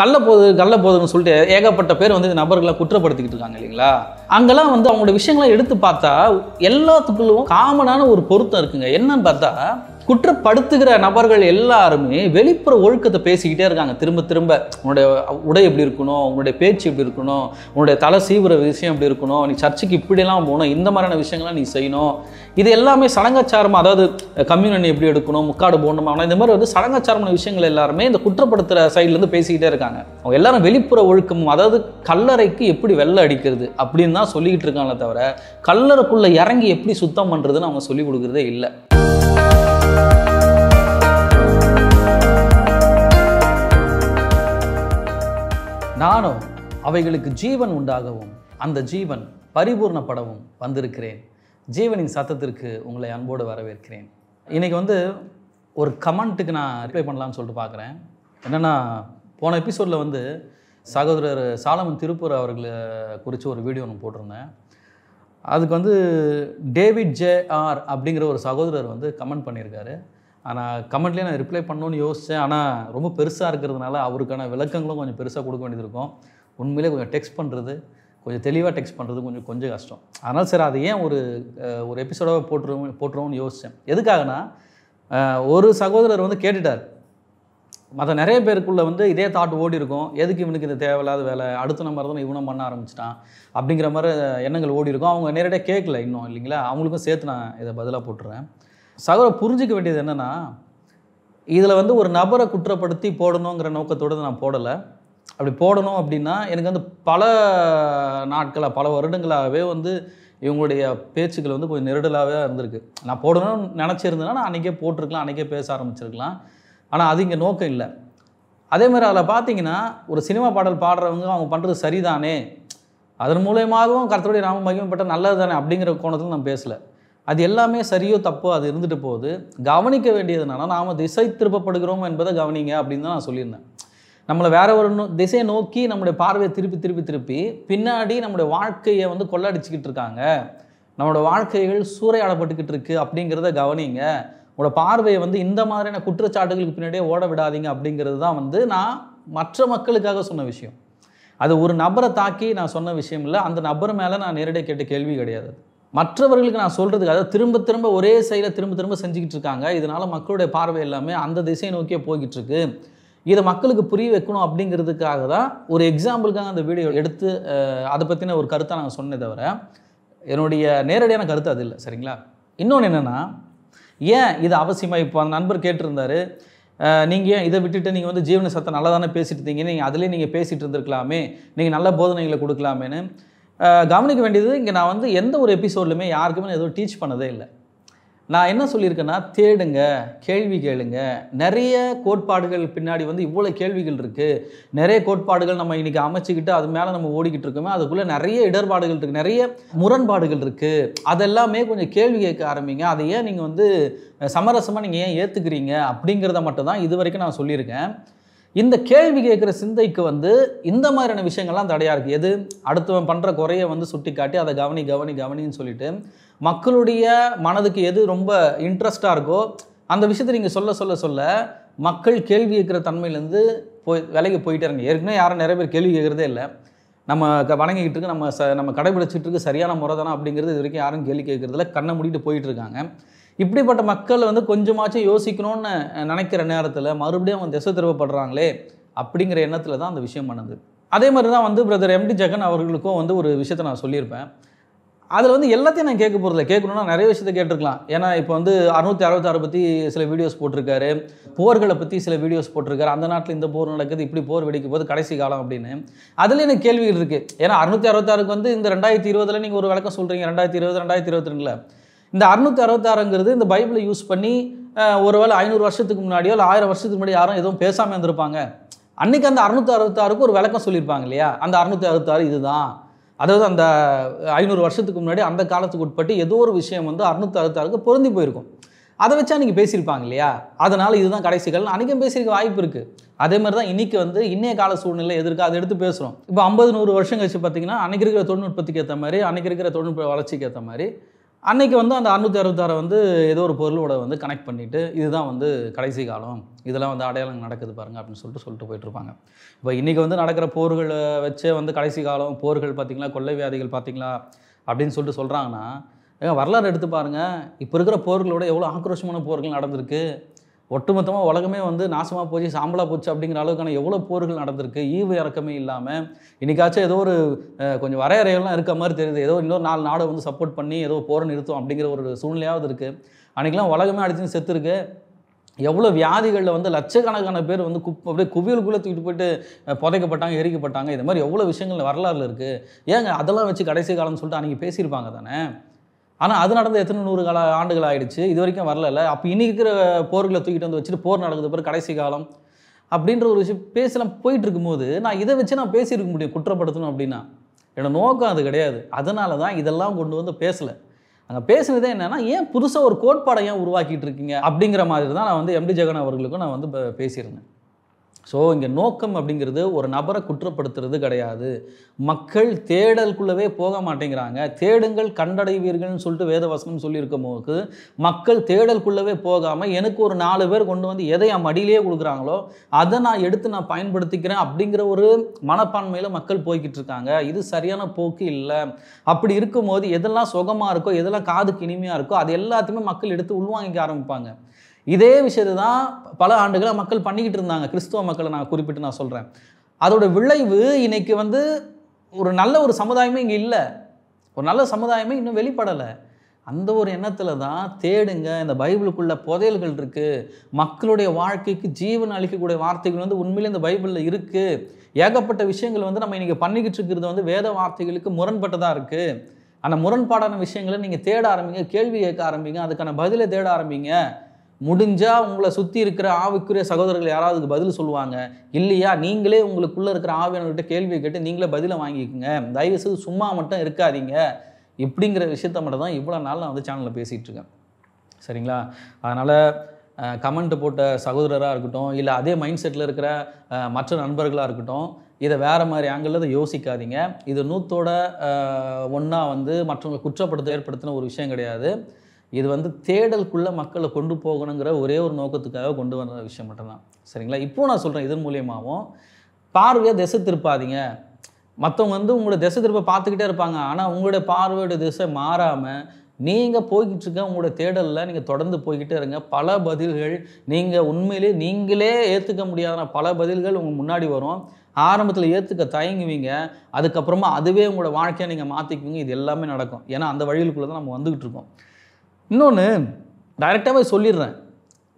கள்ள போது கள்ள போதுன்னு சொல்லிட்டு ஏகப்பட்ட பேர் வந்து இந்த நபர்களை குற்றப்படுத்திக்கிட்டு இருக்காங்க இல்லைங்களா அங்கெல்லாம் வந்து அவங்களோட விஷயங்களை எடுத்து பார்த்தா எல்லாத்துக்குள்ளும் காமனான ஒரு பொருத்தம் இருக்குங்க என்னன்னு பார்த்தா குற்றப்படுத்துகிற நபர்கள் எல்லாருமே வெளிப்புற ஒழுக்கத்தை பேசிக்கிட்டே இருக்காங்க திரும்ப திரும்ப உன்னுடைய உடை எப்படி இருக்கணும் உன்னுடைய பேச்சு எப்படி இருக்கணும் உன்னுடைய தலை சீவுற விஷயம் எப்படி இருக்கணும் நீ சர்ச்சுக்கு இப்படிலாம் போகணும் இந்த மாதிரியான விஷயங்கள்லாம் நீ செய்யணும் இது எல்லாமே சடங்காச்சாரம் அதாவது கம்யூனி எப்படி எடுக்கணும் முக்காடு போடணுமா ஆனால் இந்த மாதிரி வந்து சடங்காச்சாரமான விஷயங்கள் எல்லாருமே இந்த குற்றப்படுத்துகிற சைட்லேருந்து பேசிக்கிட்டே இருக்காங்க அவங்க எல்லாரும் வெளிப்புற ஒழுக்கமும் அதாவது கல்லறைக்கு எப்படி வெள்ளை அடிக்கிறது அப்படின்னு தான் சொல்லிக்கிட்டு இருக்காங்களே தவிர கல்லறைக்குள்ளே இறங்கி எப்படி சுத்தம் பண்ணுறதுன்னு அவங்க சொல்லிக் கொடுக்குறதே இல்லை நானோ அவைகளுக்கு ஜீவன் உண்டாகவும் அந்த ஜீவன் பரிபூர்ணப்படவும் வந்திருக்கிறேன் ஜீவனின் சத்தத்திற்கு உங்களை அன்போடு வரவேற்கிறேன் இன்றைக்கி வந்து ஒரு கமெண்ட்டுக்கு நான் ரிப்ளை பண்ணலான்னு சொல்லிட்டு பார்க்குறேன் என்னென்னா போன எபிசோடில் வந்து சகோதரர் சாலமன் திருப்பூர் அவர்களை குறித்து ஒரு வீடியோ ஒன்று போட்டிருந்தேன் அதுக்கு வந்து டேவிட் ஜே ஆர் அப்படிங்கிற ஒரு சகோதரர் வந்து கமெண்ட் பண்ணியிருக்காரு ஆனால் கமெண்ட்லேயே நான் ரிப்ளை பண்ணணும்னு யோசித்தேன் ஆனால் ரொம்ப பெருசாக இருக்கிறதுனால அவருக்கான விளக்கங்களும் கொஞ்சம் பெருசாக கொடுக்க வேண்டியது இருக்கும் உண்மையிலே கொஞ்சம் டெக்ஸ்ட் பண்ணுறது கொஞ்சம் தெளிவாக டெக்ஸ்ட் பண்ணுறது கொஞ்சம் கொஞ்சம் கஷ்டம் அதனால் சார் அது ஏன் ஒரு ஒரு எபிசோடாக போட்டுருவோம் போட்டுருவோம்னு யோசித்தேன் எதுக்காகனா ஒரு சகோதரர் வந்து கேட்டுட்டார் மற்ற நிறைய பேருக்குள்ளே வந்து இதே தாட் ஓடி இருக்கும் எதுக்கு இவனுக்கு இது தேவையில்லாத வேலை அடுத்த நம்பர் தான் இவனும் பண்ண ஆரம்பிச்சிட்டான் அப்படிங்கிற மாதிரி எண்ணங்கள் ஓடி இருக்கும் அவங்க நேரடியாக கேட்கல இன்னும் இல்லைங்களா அவங்களுக்கும் சேர்த்து நான் இதை பதிலாக போட்டுறேன் சகோதர புரிஞ்சிக்க வேண்டியது என்னென்னா இதில் வந்து ஒரு நபரை குற்றப்படுத்தி போடணுங்கிற நோக்கத்தோடு நான் போடலை அப்படி போடணும் அப்படின்னா எனக்கு வந்து பல நாட்களாக பல வருடங்களாகவே வந்து இவங்களுடைய பேச்சுக்கள் வந்து கொஞ்சம் நெருடலாகவே இருந்திருக்கு நான் போடணும்னு நினச்சிருந்தேன்னா நான் அன்றைக்கே போட்டிருக்கலாம் அன்றைக்கே பேச ஆரம்பிச்சிருக்கலாம் ஆனால் அது இங்கே நோக்கம் இல்லை அதே மாதிரி அதில் பார்த்தீங்கன்னா ஒரு சினிமா பாடல் பாடுறவங்க அவங்க பண்ணுறது சரிதானே அதன் மூலயமாகவும் கருத்துடைய நாம மகிமைப்பட்ட நல்லது தானே அப்படிங்கிற கோணத்தில் நான் பேசலை அது எல்லாமே சரியோ தப்போ அது இருந்துட்டு போகுது கவனிக்க வேண்டியது என்னன்னா நாம் திசை திருப்பப்படுகிறோம் என்பதை கவனிங்க அப்படின்னு தான் நான் சொல்லியிருந்தேன் நம்மளை வேற ஒரு திசையை நோக்கி நம்மளுடைய பார்வையை திருப்பி திருப்பி திருப்பி பின்னாடி நம்முடைய வாழ்க்கையை வந்து கொள்ளடிச்சிக்கிட்டு இருக்காங்க நம்மளோட வாழ்க்கைகள் சூறையாடப்பட்டுக்கிட்டு இருக்கு அப்படிங்கிறத கவனிங்க உங்களோட பார்வையை வந்து இந்த மாதிரியான குற்றச்சாட்டுகளுக்கு பின்னாடியே ஓட விடாதீங்க அப்படிங்கிறது தான் வந்து நான் மற்ற மக்களுக்காக சொன்ன விஷயம் அது ஒரு நபரை தாக்கி நான் சொன்ன விஷயம் இல்லை அந்த நபர் மேலே நான் நேரடியாக கேட்ட கேள்வி கிடையாது மற்றவர்களுக்கு நான் சொல்கிறதுக்கு அதாவது திரும்ப திரும்ப ஒரே செயலை திரும்ப திரும்ப செஞ்சுக்கிட்டு இருக்காங்க இதனால் மக்களுடைய பார்வை எல்லாமே அந்த திசை நோக்கியே போய்கிட்டுருக்கு இதை மக்களுக்கு புரிய வைக்கணும் அப்படிங்கிறதுக்காக தான் ஒரு எக்ஸாம்பிளுக்காக அந்த வீடியோ எடுத்து அதை பற்றின ஒரு கருத்தை நாங்கள் சொன்னே தவிர என்னுடைய நேரடியான கருத்து அது இல்லை சரிங்களா இன்னொன்று என்னென்னா ஏன் இது அவசியமாக இப்போ அந்த நண்பர் கேட்டிருந்தார் நீங்கள் ஏன் இதை விட்டுட்டு நீங்கள் வந்து ஜீவன சத்தம் நல்லா தானே பேசிட்டு இருந்தீங்க நீங்கள் அதிலே நீங்கள் பேசிகிட்டு இருந்திருக்கலாமே நீங்கள் நல்ல போதனைகளை கொடுக்கலாமேனு கவனிக்க வேண்டியது இங்கே நான் வந்து எந்த ஒரு எபிசோட்லையுமே யாருக்குமே எதுவும் டீச் பண்ணதே இல்லை நான் என்ன சொல்லியிருக்கேன்னா தேடுங்க கேள்வி கேளுங்க நிறைய கோட்பாடுகள் பின்னாடி வந்து இவ்வளோ கேள்விகள் இருக்குது நிறைய கோட்பாடுகள் நம்ம இன்றைக்கி அமைச்சிக்கிட்டு அது மேலே நம்ம ஓடிக்கிட்டு இருக்கோமே அதுக்குள்ளே நிறைய இடர்பாடுகள் இருக்குது நிறைய முரண்பாடுகள் இருக்குது அதெல்லாமே கொஞ்சம் கேள்வி கேட்க ஆரம்பிங்க அதை ஏன் நீங்கள் வந்து சமரசமாக நீங்கள் ஏன் ஏற்றுக்கிறீங்க அப்படிங்கிறத மட்டும் தான் இது வரைக்கும் நான் சொல்லியிருக்கேன் இந்த கேள்வி கேட்குற சிந்தைக்கு வந்து இந்த மாதிரியான விஷயங்கள்லாம் தடையாக இருக்குது எது அடுத்தவன் பண்ணுற குறையை வந்து சுட்டி காட்டி அதை கவனி கவனி கவனின்னு சொல்லிட்டு மக்களுடைய மனதுக்கு எது ரொம்ப இன்ட்ரெஸ்ட்டாக இருக்கோ அந்த விஷயத்தை நீங்கள் சொல்ல சொல்ல சொல்ல மக்கள் கேள்வி கேட்குற தன்மையிலேருந்து போய் விலைக்கு போயிட்டே இருங்க ஏற்கனவே யாரும் நிறைய பேர் கேள்வி கேட்குறதே இல்லை நம்ம வணங்கிக்கிட்டு இருக்கு நம்ம ச நம்ம கடைபிடிச்சிட்டு இருக்கு சரியான முறை தானே அப்படிங்கிறது இது வரைக்கும் யாரும் கேள்வி கேட்குறதில்ல கண்ணை மூடிட்டு போயிட்டு இருக்காங்க இப்படிப்பட்ட மக்கள் வந்து கொஞ்சமாச்சும் யோசிக்கணும்னு நினைக்கிற நேரத்தில் மறுபடியும் அவங்க திசை திருவப்படுறாங்களே அப்படிங்கிற எண்ணத்தில் தான் அந்த விஷயம் பண்ணுது அதே மாதிரி தான் வந்து பிரதர் எம்டி ஜெகன் அவர்களுக்கும் வந்து ஒரு விஷயத்தை நான் சொல்லியிருப்பேன் அதில் வந்து எல்லாத்தையும் நான் கேட்க போகிறதில்ல கேட்கணும்னா நிறைய விஷயத்தை கேட்டிருக்கலாம் ஏன்னா இப்போ வந்து அறுநூத்தி அறுபத்தாறு பற்றி சில வீடியோஸ் போட்டிருக்காரு போர்களை பற்றி சில வீடியோஸ் போட்டிருக்காரு அந்த நாட்டில் இந்த போர் நடக்குது இப்படி போர் வெடிக்கும் போது கடைசி காலம் அப்படின்னு அதில் எனக்கு கேள்விகள் இருக்குது ஏன்னா அறுநூத்தி அறுபத்தாறுக்கு வந்து இந்த ரெண்டாயிரத்தி இருபதில் நீங்கள் ஒரு விளக்கம் சொல்கிறீங்க ரெண்டாயிரத்தி இருபது ரெண்டாயிரத்தி இருபத்தி ரெண்டில் இந்த அறுநூத்தி அறுபத்தாறுங்கிறது இந்த பைபிளை யூஸ் பண்ணி ஒருவேளை ஐநூறு வருஷத்துக்கு முன்னாடியோ இல்லை ஆயிரம் வருஷத்துக்கு முன்னாடி யாரும் எதுவும் பேசாமல் இருந்திருப்பாங்க அன்றைக்கி அந்த அறுநூத்தி அறுபத்தாறுக்கு ஒரு விளக்கம் சொல்லியிருப்பாங்க இல்லையா அந்த அறுநூத்தி அறுபத்தாறு இதுதான் அதாவது அந்த ஐநூறு வருஷத்துக்கு முன்னாடி அந்த காலத்துக்கு உட்பட்டு ஏதோ ஒரு விஷயம் வந்து அறுநூத்தி அறுபத்தாறுக்கு பொருந்தி போயிருக்கும் அதை வச்சா நீங்கள் பேசியிருப்பாங்க இல்லையா அதனால் இதுதான் கடைசிகள் அன்றைக்கும் பேசியிருக்க வாய்ப்பு இருக்குது அதே மாதிரி தான் இன்றைக்கி வந்து இன்றைய கால சூழ்நிலை எதிர்க்கு அதை எடுத்து பேசுகிறோம் இப்போ ஐம்பது நூறு வருஷம் கழிச்சு பார்த்தீங்கன்னா அன்றைக்கி இருக்கிற தொழில்நுட்பத்துக்கு ஏற்ற மாதிரி அன்றைக்கி இருக்கிற தொழில்நுட்ப வளர்ச்சிக்கு ஏற்ற மாதிரி அன்னைக்கு வந்து அந்த அறுநூற்றி அறுபத்தாறு வந்து ஏதோ ஒரு பொருளோட வந்து கனெக்ட் பண்ணிவிட்டு இதுதான் வந்து கடைசி காலம் இதெல்லாம் வந்து அடையாளம் நடக்குது பாருங்கள் அப்படின்னு சொல்லிட்டு சொல்லிட்டு போயிட்டுருப்பாங்க இப்போ இன்றைக்கி வந்து நடக்கிற போர்களை வச்சே வந்து கடைசி காலம் போர்கள் பார்த்திங்களா கொள்ளை வியாதிகள் பார்த்திங்களா அப்படின்னு சொல்லிட்டு சொல்கிறாங்கன்னா வரலாறு எடுத்து பாருங்கள் இப்போ இருக்கிற போர்களோட எவ்வளோ ஆக்ரோஷமான போர்கள் நடந்திருக்கு ஒட்டுமொத்தமாக உலகமே வந்து நாசமாக போச்சு சாம்பலாக போச்சு அப்படிங்கிற அளவுக்கான எவ்வளோ போர்கள் நடந்திருக்கு ஈவு இறக்கமே இல்லாமல் இன்றைக்காச்சும் ஏதோ ஒரு கொஞ்சம் வரையறைகள்லாம் இருக்க மாதிரி தெரியுது ஏதோ இன்னொரு நாலு நாடு வந்து சப்போர்ட் பண்ணி ஏதோ போரை நிறுத்தும் அப்படிங்கிற ஒரு சூழ்நிலையாவது இருக்குது அன்றைக்கெலாம் உலகமே அடிச்சுன்னு செத்துருக்கு எவ்வளோ வியாதிகளில் வந்து லட்சக்கணக்கான பேர் வந்து குப் அப்படியே குவியலுக்குள்ளே தூக்கிட்டு போயிட்டு புதைக்கப்பட்டாங்க எரிக்கப்பட்டாங்க இது மாதிரி எவ்வளோ விஷயங்கள் வரலாறுல இருக்குது ஏங்க அதெல்லாம் வச்சு கடைசி காலம்னு சொல்லிட்டு அன்றைக்கி பேசியிருப்பாங்க தானே ஆனால் அது நடந்து எத்தனை நூறு கால ஆண்டுகள் ஆகிடுச்சு இது வரைக்கும் வரல அப்போ இன்றைக்கி இருக்கிற போர்களை தூக்கிட்டு வந்து வச்சுட்டு போர் நடக்குது பிறகு கடைசி காலம் அப்படின்ற ஒரு விஷயம் பேசலாம் போயிட்டு இருக்கும்போது நான் இதை வச்சு நான் பேசியிருக்க முடியும் குற்றப்படுத்தணும் அப்படின்னா என்னோடய நோக்கம் அது கிடையாது அதனால தான் இதெல்லாம் கொண்டு வந்து பேசலை அங்கே பேசுனதே என்னென்னா ஏன் புதுசாக ஒரு கோட்பாடை ஏன் உருவாக்கிட்டு இருக்கீங்க அப்படிங்கிற மாதிரி தான் நான் வந்து எம்டி ஜெகன் அவர்களுக்கும் நான் வந்து பேசியிருந்தேன் ஸோ இங்கே நோக்கம் அப்படிங்கிறது ஒரு நபரை குற்றப்படுத்துறது கிடையாது மக்கள் தேடலுக்குள்ளவே போக மாட்டேங்கிறாங்க தேடுங்கள் கண்டடைவீர்கள்னு சொல்லிட்டு வேதவசனம் சொல்லியிருக்கும் போது மக்கள் தேடலுக்குள்ளவே போகாமல் எனக்கு ஒரு நாலு பேர் கொண்டு வந்து எதை என் மடியிலேயே கொடுக்குறாங்களோ அதை நான் எடுத்து நான் பயன்படுத்திக்கிறேன் அப்படிங்கிற ஒரு மனப்பான்மையில் மக்கள் போய்கிட்டு இருக்காங்க இது சரியான போக்கு இல்லை அப்படி இருக்கும்போது எதெல்லாம் சுகமாக இருக்கோ எதெல்லாம் காதுக்கு இனிமையாக இருக்கோ அது எல்லாத்தையுமே மக்கள் எடுத்து உள்வாங்கிக்க ஆரம்பிப்பாங்க இதே விஷயத்தை தான் பல ஆண்டுகளாக மக்கள் பண்ணிக்கிட்டு இருந்தாங்க கிறிஸ்துவ மக்களை நான் குறிப்பிட்டு நான் சொல்கிறேன் அதோட விளைவு இன்றைக்கி வந்து ஒரு நல்ல ஒரு சமுதாயமே இங்கே இல்லை ஒரு நல்ல சமுதாயமே இன்னும் வெளிப்படலை அந்த ஒரு எண்ணத்தில் தான் தேடுங்க இந்த பைபிளுக்குள்ள புதையல்கள் இருக்குது மக்களுடைய வாழ்க்கைக்கு ஜீவன் அளிக்கக்கூடிய வார்த்தைகள் வந்து உண்மையிலே இந்த பைபிளில் இருக்குது ஏகப்பட்ட விஷயங்கள் வந்து நம்ம இன்றைக்கி பண்ணிக்கிட்டு இருக்கிறது வந்து வேத வார்த்தைகளுக்கு முரண்பட்டதாக இருக்குது அந்த முரண்பாடான விஷயங்களை நீங்கள் தேட ஆரம்பிங்க கேள்வி கேட்க ஆரம்பிங்க அதுக்கான பதிலை தேட ஆரம்பிங்க முடிஞ்சால் உங்களை சுற்றி இருக்கிற ஆவிக்குரிய சகோதரர்கள் யாராவது பதில் சொல்லுவாங்க இல்லையா நீங்களே உங்களுக்குள்ளே இருக்கிற ஆவியானவர்கிட்ட கேள்வி கேட்டு நீங்களே பதிலை வாங்கிக்கோங்க தயவுசெய்து சும்மா மட்டும் இருக்காதீங்க இப்படிங்கிற விஷயத்த மட்டும் தான் இவ்வளோ நாள் நான் வந்து சேனலில் இருக்கேன் சரிங்களா அதனால் கமெண்ட் போட்ட சகோதரராக இருக்கட்டும் இல்லை அதே மைண்ட் செட்டில் இருக்கிற மற்ற நண்பர்களாக இருக்கட்டும் இதை வேறு மாதிரி ஆங்கிளில் இதை யோசிக்காதீங்க இது நூற்றோட ஒன்றா வந்து மற்றவங்களை குற்றப்படுத்த ஏற்படுத்தின ஒரு விஷயம் கிடையாது இது வந்து தேடலுக்குள்ளே மக்களை கொண்டு போகணுங்கிற ஒரே ஒரு நோக்கத்துக்காக கொண்டு வந்த விஷயம் மட்டும்தான் சரிங்களா இப்போ நான் சொல்கிறேன் இதன் மூலியமாகவும் பார்வையாக திசை திருப்பாதீங்க மற்றவங்க வந்து உங்களோட திசை திருப்ப பார்த்துக்கிட்டே இருப்பாங்க ஆனால் உங்களுடைய பார்வையோட திசை மாறாமல் நீங்கள் போய்கிட்டு இருக்க உங்களோட தேடலில் நீங்கள் தொடர்ந்து போய்கிட்டே இருங்க பல பதில்கள் நீங்கள் உண்மையிலே நீங்களே ஏற்றுக்க முடியாத பல பதில்கள் உங்கள் முன்னாடி வரும் ஆரம்பத்தில் ஏற்றுக்க தயங்குவீங்க அதுக்கப்புறமா அதுவே உங்களோட வாழ்க்கையை நீங்கள் மாற்றிக்குவீங்க இது எல்லாமே நடக்கும் ஏன்னா அந்த வழிகளுக்குள்ளே தான் நம்ம வந்துக்கிட்டு இருக்கோம் இன்னொன்று போய் சொல்லிடுறேன்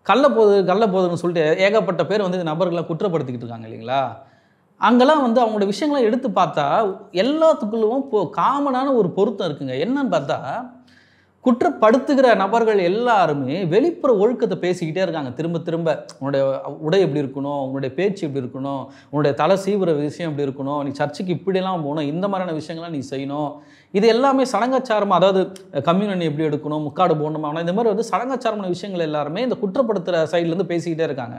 கள்ள போது கள்ள போதுன்னு சொல்லிட்டு ஏகப்பட்ட பேர் வந்து இந்த நபர்களை குற்றப்படுத்திக்கிட்டு இருக்காங்க இல்லைங்களா அங்கெல்லாம் வந்து அவங்களோட விஷயங்கள்லாம் எடுத்து பார்த்தா எல்லாத்துக்குள்ளவும் இப்போ காமனான ஒரு பொருத்தம் இருக்குங்க என்னன்னு பார்த்தா குற்றப்படுத்துகிற நபர்கள் எல்லாருமே வெளிப்புற ஒழுக்கத்தை பேசிக்கிட்டே இருக்காங்க திரும்ப திரும்ப உன்னுடைய உடை எப்படி இருக்கணும் உன்னுடைய பேச்சு எப்படி இருக்கணும் உன்னுடைய தலை சீவிர விஷயம் எப்படி இருக்கணும் நீ சர்ச்சுக்கு இப்படிலாம் போகணும் இந்த மாதிரியான விஷயங்கள்லாம் நீ செய்யணும் இது எல்லாமே சடங்காச்சாரமாக அதாவது கம்யூனி எப்படி எடுக்கணும் முக்காடு போடணுமா இந்த மாதிரி வந்து சடங்காச்சாரமான விஷயங்கள் எல்லாருமே இந்த குற்றப்படுத்துகிற சைட்லேருந்து பேசிக்கிட்டே இருக்காங்க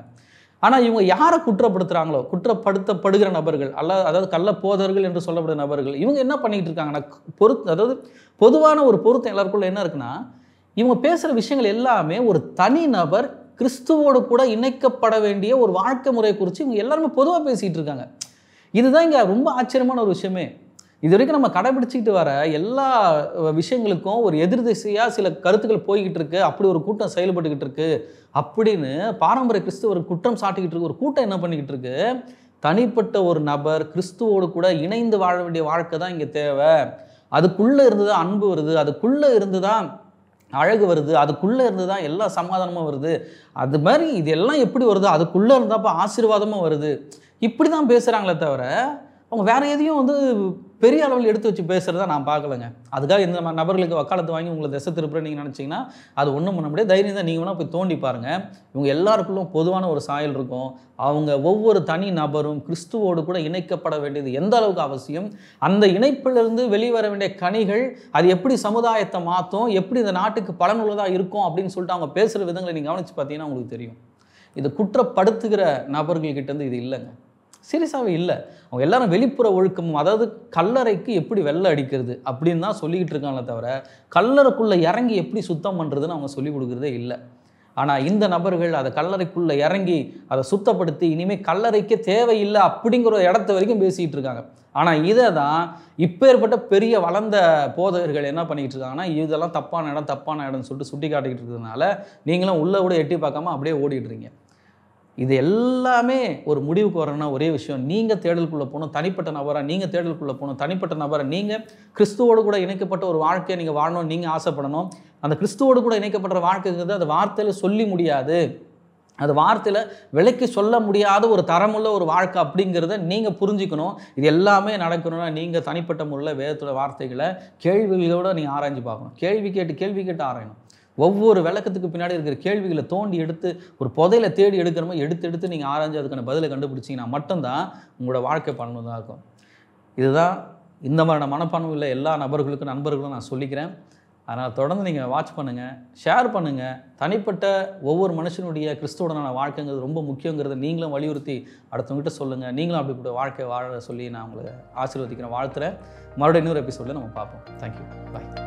ஆனால் இவங்க யாரை குற்றப்படுத்துகிறாங்களோ குற்றப்படுத்தப்படுகிற நபர்கள் அல்ல அதாவது கள்ள போதர்கள் என்று சொல்லப்படுற நபர்கள் இவங்க என்ன பண்ணிக்கிட்டு இருக்காங்கன்னா பொருத் அதாவது பொதுவான ஒரு பொருத்தம் எல்லாருக்குள்ள என்ன இருக்குன்னா இவங்க பேசுகிற விஷயங்கள் எல்லாமே ஒரு தனி நபர் கிறிஸ்துவோடு கூட இணைக்கப்பட வேண்டிய ஒரு வாழ்க்கை முறையை குறித்து இவங்க எல்லாருமே பொதுவாக பேசிகிட்டு இருக்காங்க இதுதான் இங்கே ரொம்ப ஆச்சரியமான ஒரு விஷயமே இது வரைக்கும் நம்ம கடைபிடிச்சிக்கிட்டு வர எல்லா விஷயங்களுக்கும் ஒரு எதிர் திசையாக சில கருத்துக்கள் போய்கிட்டு இருக்கு அப்படி ஒரு கூட்டம் செயல்பட்டுக்கிட்டு இருக்கு அப்படின்னு பாரம்பரிய கிறிஸ்துவ ஒரு குற்றம் சாட்டிக்கிட்டு இருக்கு ஒரு கூட்டம் என்ன பண்ணிக்கிட்டு இருக்கு தனிப்பட்ட ஒரு நபர் கிறிஸ்துவோடு கூட இணைந்து வாழ வேண்டிய வாழ்க்கை தான் இங்கே தேவை அதுக்குள்ளே இருந்து தான் அன்பு வருது அதுக்குள்ளே இருந்து தான் அழகு வருது அதுக்குள்ளே இருந்து தான் எல்லா சமாதானமும் வருது அது மாதிரி இது எல்லாம் எப்படி வருது அதுக்குள்ளே இருந்தாப்போ ஆசீர்வாதமும் வருது இப்படி தான் பேசுகிறாங்களே தவிர அவங்க வேறு எதையும் வந்து பெரிய அளவில் எடுத்து வச்சு பேசுகிறத நான் பார்க்கலங்க அதுக்காக இந்த மாதிரி நபர்களுக்கு வக்காலத்து வாங்கி உங்களை திசை திருப்புற நீங்கள் நினச்சிங்கன்னா அது ஒன்றும் பண்ண முடியாது தைரியம் தான் நீங்கள் வேணால் போய் தோண்டி பாருங்கள் இவங்க எல்லாருக்குள்ளும் பொதுவான ஒரு சாயல் இருக்கும் அவங்க ஒவ்வொரு தனி நபரும் கிறிஸ்துவோடு கூட இணைக்கப்பட வேண்டியது எந்த அளவுக்கு அவசியம் அந்த இணைப்பிலிருந்து வெளிவர வேண்டிய கனிகள் அது எப்படி சமுதாயத்தை மாற்றும் எப்படி இந்த நாட்டுக்கு பலனுள்ளதாக இருக்கும் அப்படின்னு சொல்லிட்டு அவங்க பேசுகிற விதங்களை நீங்கள் கவனித்து பார்த்தீங்கன்னா உங்களுக்கு தெரியும் இது குற்றப்படுத்துகிற நபர்கள்கிட்ட இது இல்லைங்க சீரியஸாகவே இல்லை அவங்க எல்லாரும் வெளிப்புற ஒழுக்கமும் அதாவது கல்லறைக்கு எப்படி வெள்ளை அடிக்கிறது அப்படின்னு தான் சொல்லிக்கிட்டு இருக்காங்களே தவிர கல்லறைக்குள்ளே இறங்கி எப்படி சுத்தம் பண்ணுறதுன்னு அவங்க சொல்லிக் கொடுக்குறதே இல்லை ஆனால் இந்த நபர்கள் அதை கல்லறைக்குள்ளே இறங்கி அதை சுத்தப்படுத்தி இனிமேல் கல்லறைக்கே தேவையில்லை அப்படிங்கிற இடத்த வரைக்கும் பேசிகிட்டு இருக்காங்க ஆனால் இதை தான் இப்போ ஏற்பட்ட பெரிய வளர்ந்த போதகர்கள் என்ன பண்ணிக்கிட்டு இருக்காங்கன்னா இதெல்லாம் தப்பான இடம் தப்பான இடம்னு சொல்லிட்டு சுட்டி காட்டிக்கிட்டு இருக்கிறதுனால நீங்களும் உள்ளே கூட எட்டி பார்க்காம அப்படியே ஓடிட்டுருங்க இது எல்லாமே ஒரு முடிவுக்கு வரணும்னா ஒரே விஷயம் நீங்கள் தேடலுக்குள்ளே போகணும் தனிப்பட்ட நபராக நீங்கள் தேடலுக்குள்ளே போகணும் தனிப்பட்ட நபரை நீங்கள் கிறிஸ்துவோடு கூட இணைக்கப்பட்ட ஒரு வாழ்க்கையை நீங்கள் வாழணும் நீங்கள் ஆசைப்படணும் அந்த கிறிஸ்துவோடு கூட இணைக்கப்பட்ட வாழ்க்கைங்கிறது அது வார்த்தையில் சொல்லி முடியாது அது வார்த்தையில் விலைக்கு சொல்ல முடியாத ஒரு தரமுள்ள ஒரு வாழ்க்கை அப்படிங்கிறத நீங்கள் புரிஞ்சுக்கணும் இது எல்லாமே நடக்கணும்னா நீங்கள் தனிப்பட்ட முறையில் வேதத்தோட வார்த்தைகளை கேள்விகளோடு நீங்கள் ஆராய்ஞ்சு பார்க்கணும் கேள்வி கேட்டு கேள்வி கேட்டு ஆராயணும் ஒவ்வொரு விளக்கத்துக்கு பின்னாடி இருக்கிற கேள்விகளை தோண்டி எடுத்து ஒரு புதையில தேடி எடுக்கிற மாதிரி எடுத்து எடுத்து நீங்கள் ஆராய்ஞ்சு அதுக்கான பதிலை கண்டுபிடிச்சிங்கன்னா மட்டும்தான் உங்களோட வாழ்க்கை பலனுதான் இருக்கும் இதுதான் இந்த மாதிரியான மனப்பான்மை உள்ள எல்லா நபர்களுக்கும் நண்பர்களும் நான் சொல்லிக்கிறேன் அதனால் தொடர்ந்து நீங்கள் வாட்ச் பண்ணுங்கள் ஷேர் பண்ணுங்கள் தனிப்பட்ட ஒவ்வொரு மனுஷனுடைய கிறிஸ்துவுடனான வாழ்க்கைங்கிறது ரொம்ப முக்கியங்கிறத நீங்களும் வலியுறுத்தி அடுத்தவங்ககிட்ட சொல்லுங்கள் நீங்களும் அப்படிப்பட்ட வாழ்க்கை வாழ சொல்லி நான் உங்களை ஆசீர்வதிக்கிறேன் வாழ்த்துறேன் மறுபடியும் இன்னொரு எபிசோடில் நம்ம பார்ப்போம் தேங்க்யூ பாய்